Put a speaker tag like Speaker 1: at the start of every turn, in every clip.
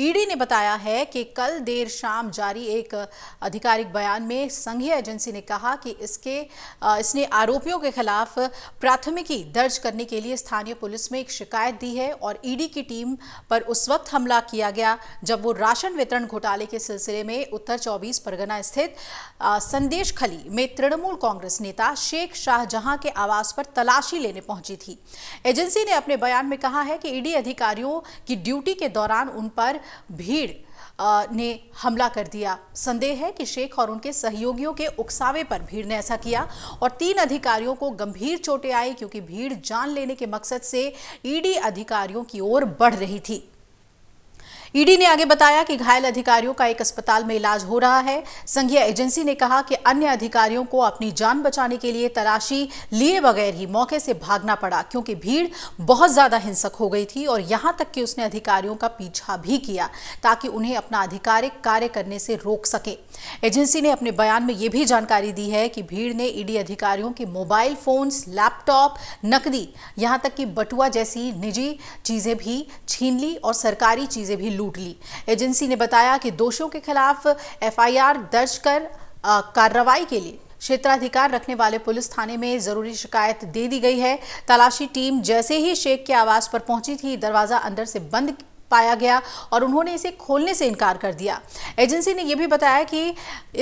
Speaker 1: ED ने बताया है कि कल देर शाम जारी एक आधिकारिक बयान में संघीय एजेंसी ने कहा कि इसके इसने आरोपियों के खिलाफ प्राथमिकी दर्ज करने के लिए स्थानीय पुलिस में एक शिकायत दी है और ईडी की टीम पर उस वक्त हमला किया गया जब वो राशन वितरण घोटाले के सिलसिले में उत्तर चौबीस परगना स्थित संदेश खली में तृणमूल कांग्रेस नेता शेख शाहजहां के आवास पर तलाशी लेने पहुंची थी एजेंसी ने अपने बयान में कहा है कि ईडी अधिकारियों की ड्यूटी के दौरान उन पर भीड़ ने हमला कर दिया संदेह है कि शेख और उनके सहयोगियों के उकसावे पर भीड़ ने ऐसा किया और तीन अधिकारियों को गंभीर चोटें आई क्योंकि भीड़ जान लेने के मकसद से ईडी अधिकारियों की ओर बढ़ रही थी ईडी ने आगे बताया कि घायल अधिकारियों का एक अस्पताल में इलाज हो रहा है संघीय एजेंसी ने कहा कि अन्य अधिकारियों को अपनी जान बचाने के लिए तलाशी लिए बगैर ही मौके से भागना पड़ा क्योंकि भीड़ बहुत ज्यादा हिंसक हो गई थी और यहां तक कि उसने अधिकारियों का पीछा भी किया ताकि उन्हें अपना आधिकारिक कार्य करने से रोक सके एजेंसी ने अपने बयान में यह भी जानकारी दी है कि भीड़ ने ईडी अधिकारियों के मोबाइल फोन्स लैपटॉप नकदी यहां तक कि बटुआ जैसी निजी चीजें भी छीन ली और सरकारी चीजें भी लूट लूट ली एजेंसी ने बताया कि दोषियों के खिलाफ एफआईआर दर्ज कर कार्रवाई के लिए क्षेत्राधिकार रखने वाले पुलिस थाने में जरूरी शिकायत दे दी गई है तलाशी टीम जैसे ही शेख के आवास पर पहुंची थी दरवाजा अंदर से बंद पाया गया और उन्होंने इसे खोलने से इनकार कर दिया एजेंसी ने यह भी बताया कि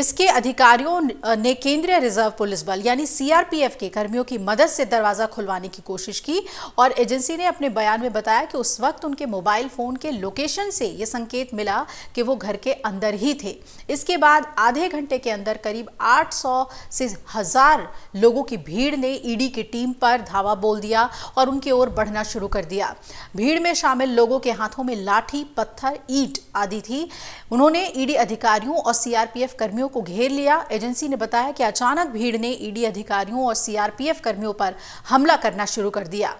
Speaker 1: इसके अधिकारियों ने केंद्रीय रिजर्व पुलिस बल यानी सीआरपीएफ के कर्मियों की मदद से दरवाज़ा खुलवाने की कोशिश की और एजेंसी ने अपने बयान में बताया कि उस वक्त उनके मोबाइल फ़ोन के लोकेशन से यह संकेत मिला कि वो घर के अंदर ही थे इसके बाद आधे घंटे के अंदर करीब 800 से हज़ार लोगों की भीड़ ने ईडी की टीम पर धावा बोल दिया और उनकी ओर बढ़ना शुरू कर दिया भीड़ में शामिल लोगों के हाथों में लाठी पत्थर ईट आदि थी उन्होंने ईडी e अधिकारियों और सीआरपीएफ कर्मियों को घेर लिया एजेंसी ने बताया कि अचानक भीड़ ने ईडी e अधिकारियों और सीआरपीएफ कर्मियों पर हमला करना शुरू कर दिया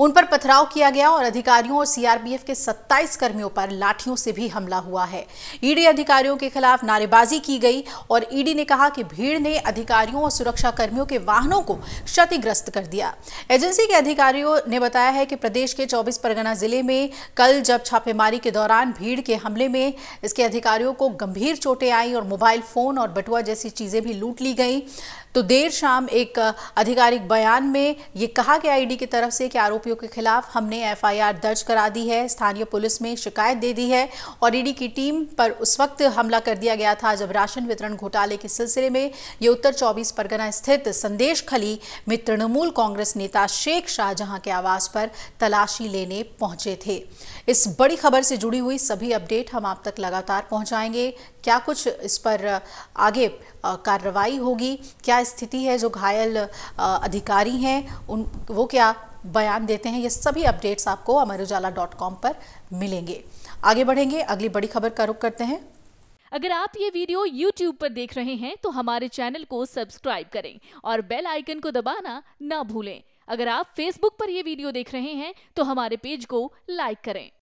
Speaker 1: उन पर पथराव किया गया और अधिकारियों और सीआरपीएफ के 27 कर्मियों पर लाठियों से भी हमला हुआ है ईडी अधिकारियों के खिलाफ नारेबाजी की गई और ईडी ने कहा कि भीड़ ने अधिकारियों और सुरक्षा कर्मियों के वाहनों को क्षतिग्रस्त कर दिया एजेंसी के अधिकारियों ने बताया है कि प्रदेश के चौबीस परगना जिले में कल जब छापेमारी के दौरान भीड़ के हमले में इसके अधिकारियों को गंभीर चोटें आई और मोबाइल फोन और बटुआ जैसी चीजें भी लूट ली गई तो देर शाम एक आधिकारिक बयान में ये कहा गया ईडी की तरफ से कि आरोप आरोपियों के खिलाफ हमने एफआईआर दर्ज करा दी है स्थानीय पुलिस में शिकायत दे दी है और ईडी की टीम पर उस वक्त हमला कर दिया गया था जब राशन वितरण घोटाले के सिलसिले में ये उत्तर चौबीस परगना स्थित संदेश खली में तृणमूल कांग्रेस नेता शेख शाहजहां के आवास पर तलाशी लेने पहुंचे थे इस बड़ी खबर से जुड़ी हुई सभी अपडेट हम आप तक लगातार पहुंचाएंगे क्या कुछ इस पर आगे कार्रवाई होगी क्या स्थिति है जो घायल अधिकारी हैं उन वो क्या बयान देते हैं ये सभी अपडेट्स आपको अमर उजाला डॉट कॉम पर मिलेंगे आगे बढ़ेंगे अगली बड़ी खबर का रुख करते हैं अगर आप ये वीडियो YouTube पर देख रहे हैं तो हमारे चैनल को सब्सक्राइब करें और बेल आइकन को दबाना ना भूलें अगर आप Facebook पर यह वीडियो देख रहे हैं तो हमारे पेज को लाइक करें